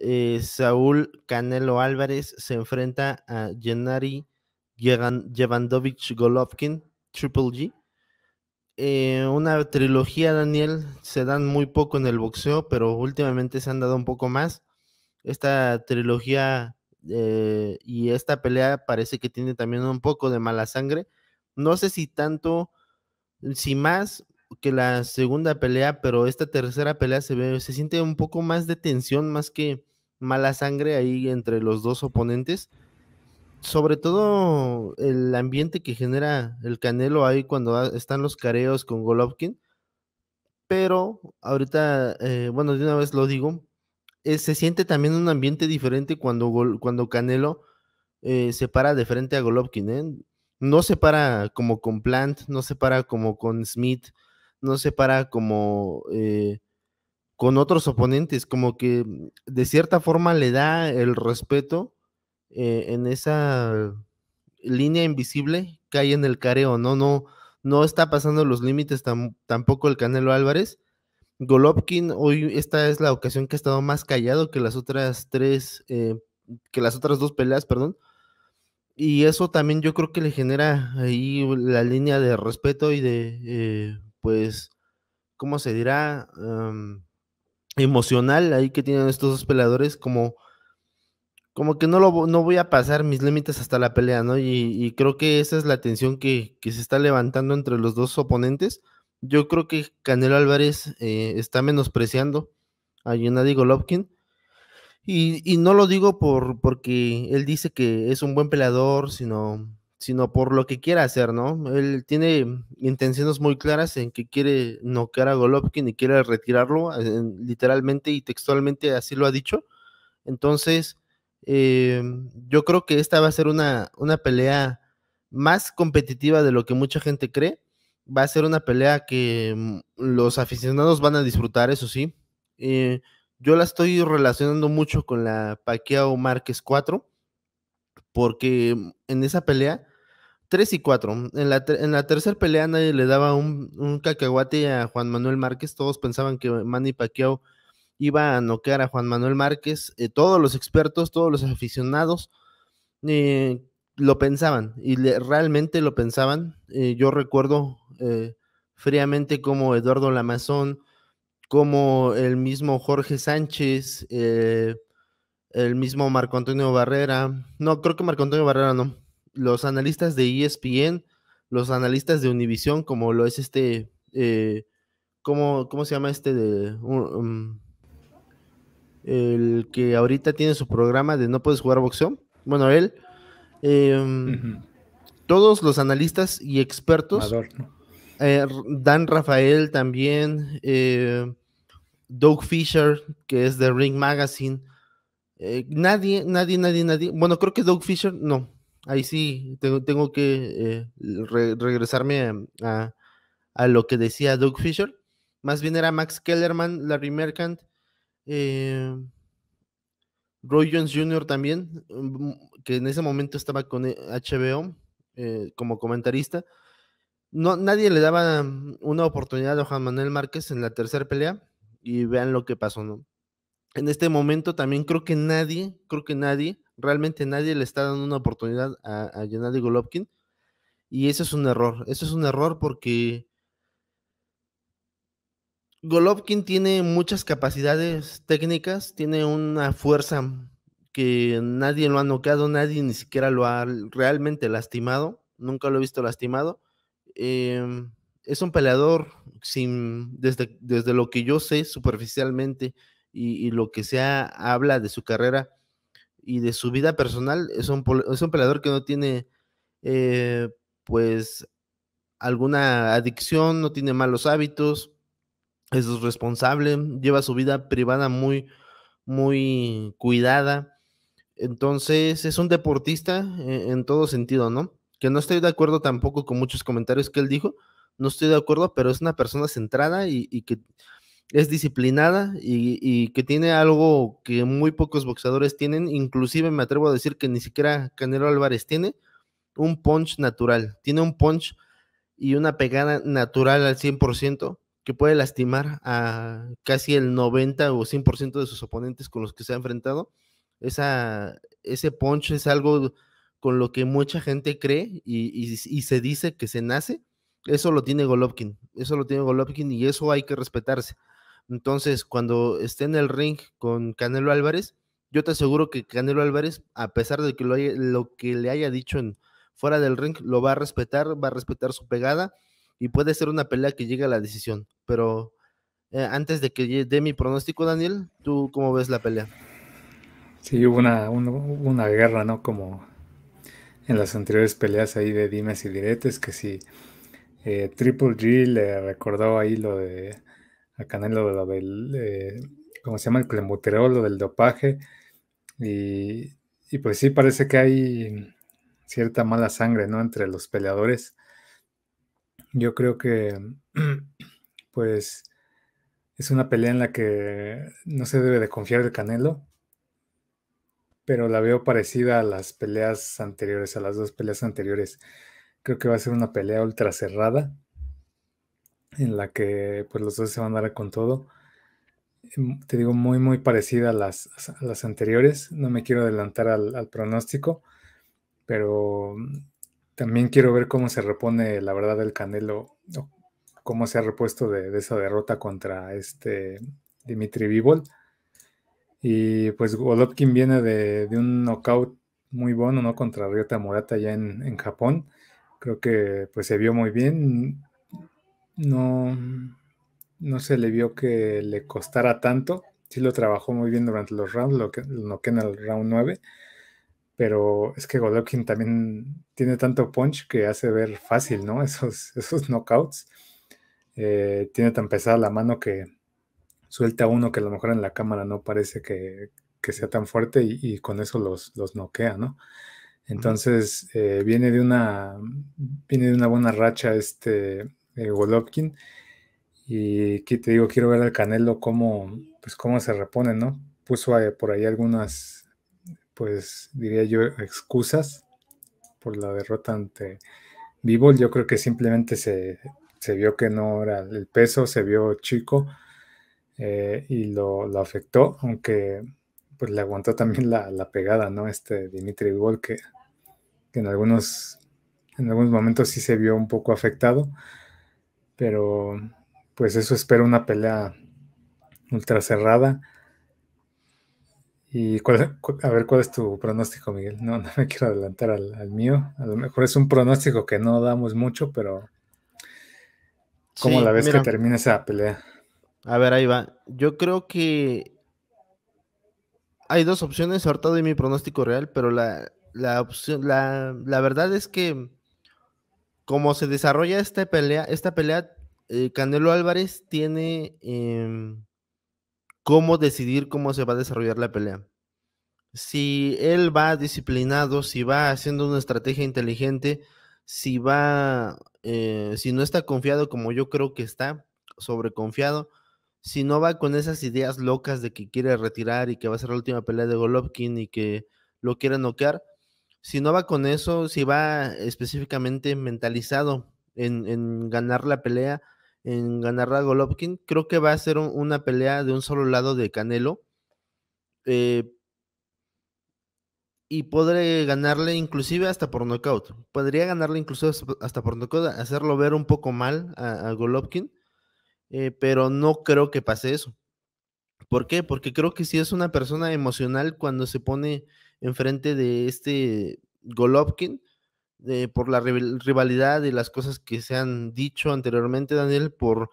Eh, Saúl Canelo Álvarez se enfrenta a Gennady Jevandovich Golovkin, Triple G. Eh, una trilogía, Daniel, se dan muy poco en el boxeo, pero últimamente se han dado un poco más. Esta trilogía eh, y esta pelea parece que tiene también un poco de mala sangre. No sé si tanto, si más que la segunda pelea, pero esta tercera pelea se ve, se siente un poco más de tensión, más que mala sangre ahí entre los dos oponentes. Sobre todo el ambiente que genera el Canelo ahí cuando están los careos con Golovkin. Pero ahorita, eh, bueno, de una vez lo digo, eh, se siente también un ambiente diferente cuando, cuando Canelo eh, se para de frente a Golovkin. No se para como con Plant, no se para como con Smith, no se para como con otros oponentes, como que mm, de cierta forma le da el respeto eh, en esa línea invisible que hay en el careo, ¿no? No, no está pasando los límites tampoco el Canelo Álvarez. Golovkin, hoy esta es la ocasión que ha estado más callado que las otras tres, eh, que las otras dos peleas, perdón. Y eso también yo creo que le genera ahí la línea de respeto y de, eh, pues, ¿cómo se dirá? emocional ahí que tienen estos dos peleadores, como, como que no, lo, no voy a pasar mis límites hasta la pelea, ¿no? Y, creo que esa es la tensión que, se está levantando entre los dos oponentes. Yo creo que Canelo Álvarez eh, está menospreciando a Gennady Golovkin. Y, y, no lo digo por porque él dice que es un buen peleador, sino sino por lo que quiera hacer, ¿no? Él tiene intenciones muy claras en que quiere noquear a Golovkin y quiere retirarlo, eh, literalmente y textualmente así lo ha dicho. Entonces, eh, yo creo que esta va a ser una, una pelea más competitiva de lo que mucha gente cree. Va a ser una pelea que mm, los aficionados van a disfrutar, eso sí. Eh, yo la estoy relacionando mucho con la Pacquiao Márquez 4, porque en esa pelea Tres y cuatro. En la, tercera pelea nadie le daba un, cacahuate a Juan Manuel Márquez. Todos pensaban que Manny Pacquiao iba a noquear a Juan Manuel Márquez. Eh, todos los expertos, todos los aficionados eh, lo pensaban y realmente lo pensaban. Eh, yo recuerdo fríamente como Eduardo Lamazón, como el mismo Jorge Sánchez, el mismo Marco Antonio Barrera. No, creo que Marco Antonio Barrera no los analistas de ESPN, los analistas de Univision, como lo es este, eh, ¿cómo, se llama este? De, um, um, el que ahorita tiene su programa de No puedes jugar boxeo. Bueno, él. Em, todos los analistas y expertos. Eh, Dan Rafael también. Eh, Doug Fisher, que es de Ring Magazine. Eh, nadie, nadie, nadie, nadie. Bueno, creo que Doug Fisher, no ahí sí tengo, tengo que eh, regresarme a, lo que decía Doug Fisher. Más bien era Max Kellerman, Larry Mercant, eh, Roy Jones Jr. también, mm, que en ese momento estaba con HBO eh, como comentarista. No, nadie le daba una oportunidad a Juan Manuel Márquez en la tercera pelea y vean lo que pasó, ¿no? En este momento también creo que nadie, creo que nadie realmente nadie le está dando una oportunidad a, a Gennady Golovkin. Y eso es un error. Eso es un error porque Golovkin tiene muchas capacidades técnicas, tiene una fuerza que nadie lo ha noqueado, nadie ni siquiera lo ha realmente lastimado. Nunca lo he visto lastimado. Em, es un peleador sin, desde, desde lo que yo sé superficialmente y, lo que se habla de su carrera y de su vida personal, es un, es un peleador que no tiene, eh, pues, alguna adicción, no tiene malos hábitos, es responsable, lleva su vida privada muy, muy cuidada. Entonces, es un deportista e-, en, todo sentido, ¿no? Que no estoy de acuerdo tampoco con muchos comentarios que él dijo, no estoy de acuerdo, pero es una persona centrada y, y que es disciplinada y, que tiene algo que muy pocos boxeadores tienen, inclusive me atrevo a decir que ni siquiera Canelo Álvarez tiene, un punch natural, tiene un punch y una pegada natural al 100% que puede lastimar a casi el 90 o 100% de sus oponentes con los que se ha enfrentado. Esa, ese punch es algo con lo que mucha gente cree y, y se dice que se nace. Eso lo tiene Golovkin, eso lo tiene Golovkin y eso hay que respetarse. Entonces, cuando esté en el ring con Canelo Álvarez, yo te aseguro que Canelo Álvarez, a pesar de que lo, que le haya dicho en, fuera del ring, lo va a respetar, va a respetar su pegada y puede ser una pelea que llegue a la decisión. Pero eh, antes de que dé mi pronóstico, Daniel, ¿tú cómo ves la pelea? Sí, hubo una, una guerra, ¿no? Como en las anteriores peleas ahí de dimes y diretes, que si eh, Triple G le recordó ahí lo de a Canelo lo del, eh, ¿cómo se llama? El clembuterol, lo del dopaje. Y, pues sí, parece que hay cierta mala sangre, ¿no? Entre los peleadores. Yo creo que, pues, es una pelea en la que no se debe de confiar el Canelo. Pero la veo parecida a las peleas anteriores, a las dos peleas anteriores. Creo que va a ser una pelea ultra cerrada en la que pues los dos se van a dar con todo. Em, te digo, muy, muy parecida a las, anteriores. No me quiero adelantar al, pronóstico, pero mm, también quiero ver cómo se repone la verdad del Canelo, cómo se ha repuesto de, esa derrota contra este Dimitri Vivol. Y pues Golovkin viene de, un knockout muy bueno, ¿no? Contra Ryota morata ya en, Japón. Creo que pues se vio muy bien no, no se le vio que le costara tanto. Sí lo trabajó muy bien durante los rounds, lo, que, en el round 9. Pero es que Golovkin también tiene tanto punch que hace ver fácil, ¿no? Esos, esos knockouts. Eh, tiene tan pesada la mano que suelta uno que a lo mejor en la cámara no parece que, sea tan fuerte y, con eso los, los noquea, ¿no? Entonces eh, viene de una viene de una buena racha este y que te digo, quiero ver al Canelo cómo, pues, cómo se repone, ¿no? Puso eh, por ahí algunas, pues diría yo, excusas por la derrota ante Vivol, Yo creo que simplemente se, vio que no era el peso, se vio chico eh, y lo, afectó, aunque pues le aguantó también la, pegada, ¿no? Este Dimitri Bivol que, en algunos en algunos momentos sí se vio un poco afectado. Pero pues eso espero una pelea ultra cerrada. ¿Y a ver cuál es tu pronóstico, Miguel? No, no me quiero adelantar al, mío. A lo mejor es un pronóstico que no damos mucho, pero ¿cómo la ves que termina esa pelea? A ver, ahí va. Yo creo que hay dos opciones. Ahorita doy mi pronóstico real, pero la, opción, la verdad es que como se desarrolla esta pelea, esta pelea, eh, Canelo Álvarez tiene em, cómo decidir cómo se va a desarrollar la pelea. Si él va disciplinado, si va haciendo una estrategia inteligente, si va, eh, si no está confiado como yo creo que está, sobreconfiado, si no va con esas ideas locas de que quiere retirar y que va a ser la última pelea de Golovkin y que lo quiere noquear, si no va con eso, si va específicamente mentalizado en, ganar la pelea, en ganar a Golovkin, creo que va a ser una pelea de un solo lado de Canelo. Eh, y podré ganarle inclusive hasta por nocaut. Podría ganarle incluso hasta por nocaut, hacerlo ver un poco mal a, Golovkin, eh, pero no creo que pase eso. ¿Por qué? Porque creo que si es una persona emocional cuando se pone enfrente de este Golovkin eh, por la rivalidad y las cosas que se han dicho anteriormente, Daniel, por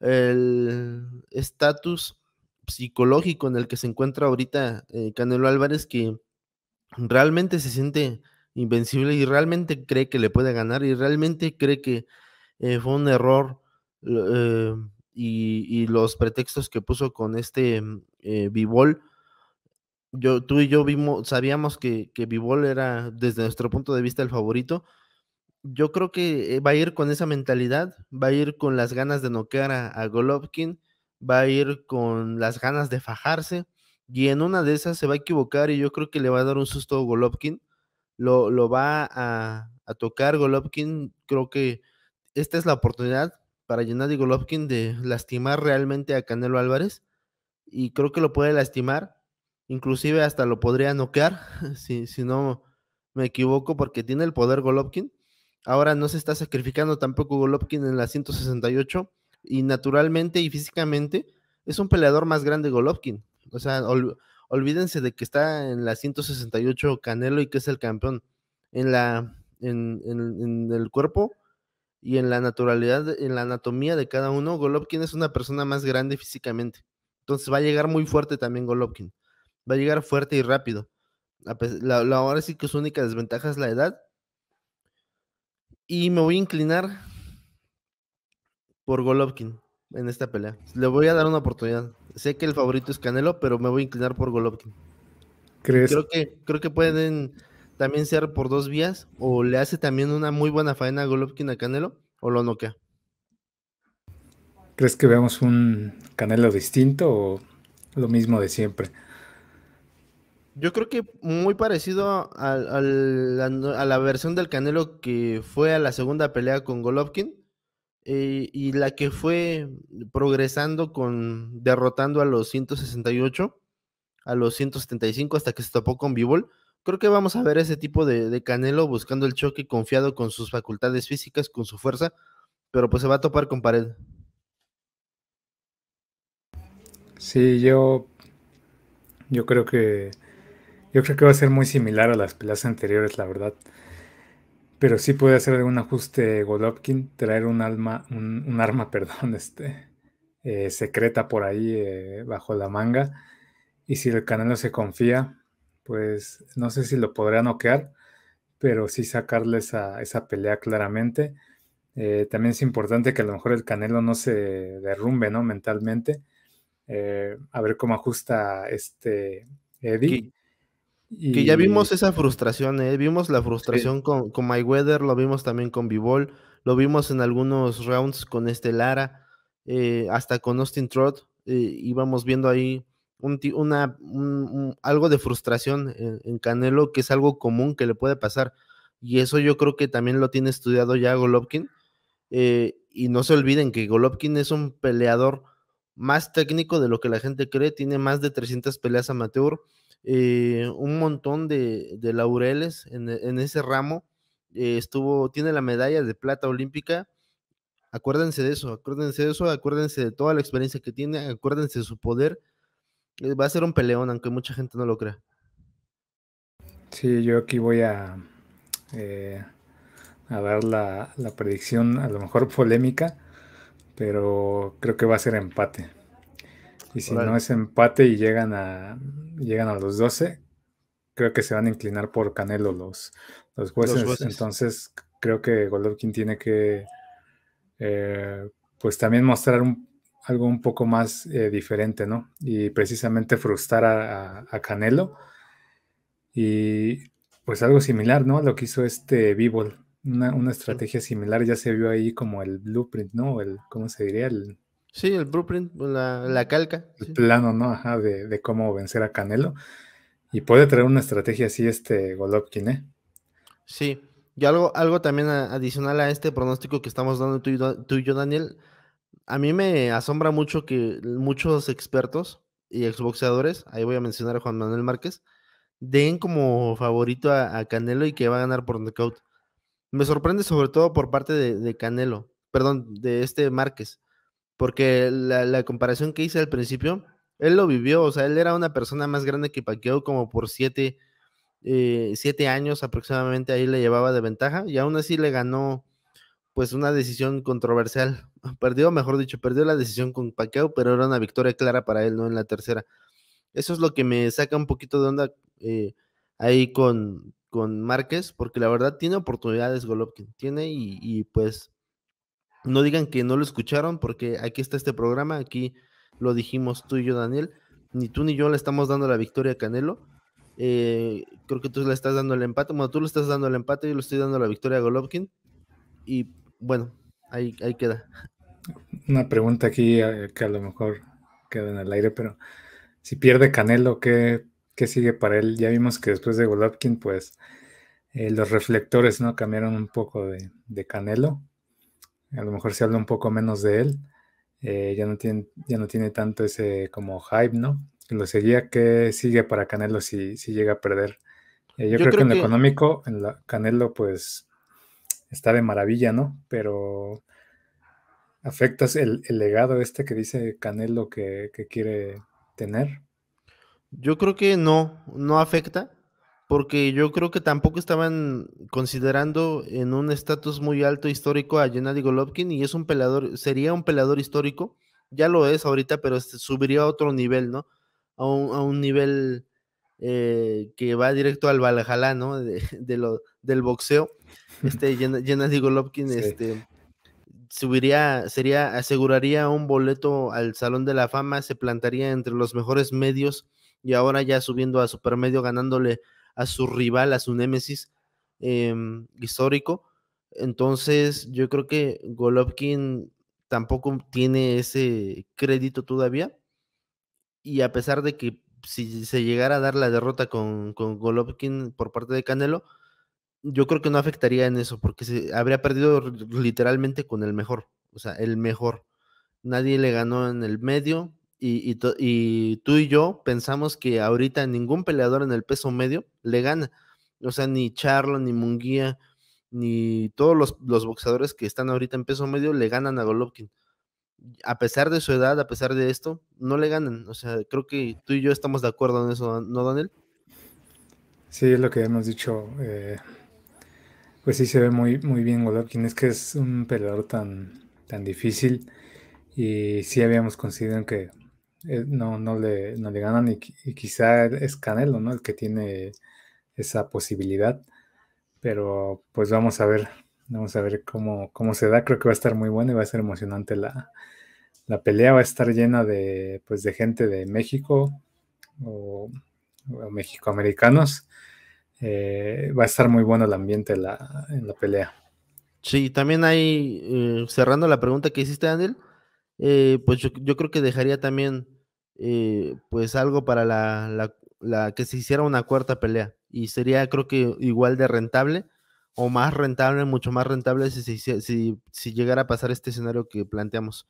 el estatus psicológico en el que se encuentra ahorita eh, Canelo Álvarez, que realmente se siente invencible y realmente cree que le puede ganar y realmente cree que eh, fue un error y, los pretextos que puso con este Bivol yo, tú y yo vimos, sabíamos que, que era, desde nuestro punto de vista, el favorito. Yo creo que eh, va a ir con esa mentalidad, va a ir con las ganas de noquear a, Golovkin, va a ir con las ganas de fajarse, y en una de esas se va a equivocar y yo creo que le va a dar un susto a Golovkin. Lo, va a, a tocar Golovkin. Creo que esta es la oportunidad para Gennady Golovkin de lastimar realmente a Canelo Álvarez y creo que lo puede lastimar inclusive hasta lo podría noquear, si, si no me equivoco, porque tiene el poder Golovkin. Ahora no se está sacrificando tampoco Golovkin en la 168 y naturalmente y físicamente es un peleador más grande Golovkin. O sea, olvídense de que está en la 168 Canelo y que es el campeón. En, la, en, en el cuerpo y en la naturalidad, en la anatomía de cada uno, Golovkin es una persona más grande físicamente. Entonces va a llegar muy fuerte también Golovkin. Va a llegar fuerte y rápido. La, ahora sí que su única desventaja es la edad. Y me voy a inclinar por Golovkin en esta pelea. Le voy a dar una oportunidad. Sé que el favorito es Canelo, pero me voy a inclinar por Golovkin. ¿Crees? Creo que, creo que pueden también ser por dos vías. O le hace también una muy buena faena a Golovkin a Canelo, o lo noquea. ¿Crees que veamos un Canelo distinto o lo mismo de siempre? Yo creo que muy parecido a, la, versión del Canelo que fue a la segunda pelea con Golovkin eh, y la que fue progresando con derrotando a los 168, a los 175 hasta que se topó con Bivol. Creo que vamos a ver ese tipo de, de Canelo buscando el choque confiado con sus facultades físicas, con su fuerza, pero pues se va a topar con pared. Sí, yo, yo creo que yo creo que va a ser muy similar a las peleas anteriores, la verdad. Pero sí puede hacer un ajuste Golovkin, traer un alma, un, arma, perdón, este, eh, secreta por ahí eh, bajo la manga. Y si el Canelo se confía, pues no sé si lo podría noquear, pero sí sacarle esa, esa pelea claramente. Eh, también es importante que a lo mejor el Canelo no se derrumbe, ¿no? Mentalmente. a ver cómo ajusta este Eddie. Que ya vimos esa frustración, ¿eh? vimos la frustración con, con Weather, lo vimos también con Bivol, lo vimos en algunos rounds con este Lara, eh, hasta con Austin Trott, eh, íbamos viendo ahí una, algo de frustración en, Canelo, que es algo común que le puede pasar. Y eso yo creo que también lo tiene estudiado ya Golovkin. Eh, y no se olviden que Golovkin es un peleador más técnico de lo que la gente cree, tiene más de 300 peleas amateur eh, un montón de, laureles e, en, ese ramo. Eh, estuvo, tiene la medalla de plata olímpica. Acuérdense de eso, acuérdense de eso, acuérdense de toda la experiencia que tiene, acuérdense de su poder. Eh, va a ser un peleón, aunque mucha gente no lo crea. Sí, yo aquí voy a, a dar la predicción, a lo mejor polémica, pero creo que va a ser empate. Y si no es empate y llegan a, llegan a los 12, creo que se van a inclinar por Canelo los, los, jueces. Entonces, creo que Golovkin tiene que, eh, pues también mostrar algo un poco más eh, diferente, ¿no? Y precisamente frustrar a, Canelo. Y pues algo similar, ¿no? Lo que hizo este Bibol. Una, una, estrategia similar ya se vio ahí como el blueprint, ¿no? El, ¿Cómo se diría? El, Sí, el blueprint, la, calca. El plano, ¿no? Ajá, de, de, cómo vencer a Canelo. Y puede traer una estrategia así este Golovkin, ¿eh? Sí. Y algo, algo también adicional a este pronóstico que estamos dando tú y, yo, Daniel. A mí me asombra mucho que muchos expertos y exboxeadores, ahí voy a mencionar a Juan Manuel Márquez, den como favorito a, Canelo y que va a ganar por knockout. Me sorprende sobre todo por parte de Canelo, perdón, de este Márquez porque la, comparación que hice al principio, él lo vivió, o sea, él era una persona más grande que Pacquiao como por siete, eh, siete años aproximadamente, ahí le llevaba de ventaja y aún así le ganó pues una decisión controversial, perdió, mejor dicho, perdió la decisión con Pacquiao, pero era una victoria clara para él, ¿no? En la tercera. Eso es lo que me saca un poquito de onda eh, ahí con, con Márquez, porque la verdad tiene oportunidades Golovkin, tiene y pues no digan que no lo escucharon porque aquí está este programa, aquí lo dijimos tú y yo, Daniel. Ni tú ni yo le estamos dando la victoria a Canelo. Eh, creo que tú le estás dando el empate. Bueno, tú le estás dando el empate, yo le estoy dando la victoria a Golovkin. Y bueno, ahí, queda. Una pregunta aquí eh, que a lo mejor queda en el aire, pero si pierde Canelo, ¿qué, sigue para él? Ya vimos que después de Golovkin, pues eh, los reflectores no cambiaron un poco de Canelo a lo mejor se habla un poco menos de él, eh, ya, no tiene, ya no tiene tanto ese como hype, ¿no? Lo seguía que sigue para Canelo si, llega a perder. Eh, yo, creo, que, en lo económico, en la, Canelo pues está de maravilla, ¿no? Pero afectas el, legado este que dice Canelo que quiere tener. Yo creo que no, no afecta porque yo creo que tampoco estaban considerando en un estatus muy alto histórico a Gennady Golovkin y es un pelador, sería un pelador histórico, ya lo es ahorita, pero este, subiría a otro nivel, ¿no? A un, a un nivel eh, que va directo al Valhalla, ¿no? De, lo, del boxeo. Este Gennady Golovkin este, subiría, sería, aseguraría un boleto al Salón de la Fama, se plantaría entre los mejores medios y ahora ya subiendo a supermedio ganándole a su rival, a su némesis em, histórico. Entonces, yo creo que Golovkin tampoco tiene ese crédito todavía. Y a pesar de que si se llegara a dar la derrota con, Golovkin por parte de Canelo, yo creo que no afectaría en eso, porque se habría perdido literalmente con el mejor, o sea, el mejor. Nadie le ganó en el medio, y, tú y yo pensamos que ahorita ningún peleador en el peso medio le gana. O sea, ni Charlo, ni Munguía, ni todos los, los boxeadores que están ahorita en peso medio le ganan a Golovkin. A pesar de su edad, a pesar de esto, no le ganan. O sea, creo que tú y yo estamos de acuerdo en eso, ¿no, Daniel? Sí, es lo que hemos dicho. Eh, pues sí, se ve muy, muy bien Golovkin. Es que es un peleador tan, tan difícil. Y sí habíamos considerado que eh, no, no, le, no le ganan y, quizá es Canelo, ¿no? El que tiene esa posibilidad. Pero pues vamos a ver, vamos a ver cómo, cómo se da. Creo que va a estar muy bueno y va a ser emocionante la, pelea. Va a estar llena de, pues, de gente de México o, o americanos eh, va a estar muy bueno el ambiente en la, pelea. Sí, también hay, eh, cerrando la pregunta que hiciste, Daniel, pues yo, creo que dejaría también eh, pues algo para la, que se hiciera una cuarta pelea. Y sería creo que igual de rentable o más rentable, mucho más rentable si, llegara a pasar este escenario que planteamos.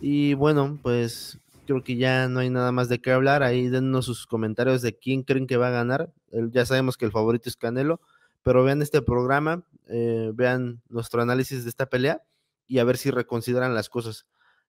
Y bueno, pues creo que ya no hay nada más de qué hablar. Ahí denos sus comentarios de quién creen que va a ganar. Ya sabemos que el favorito es Canelo, pero vean este programa, eh, vean nuestro análisis de esta pelea y a ver si reconsideran las cosas.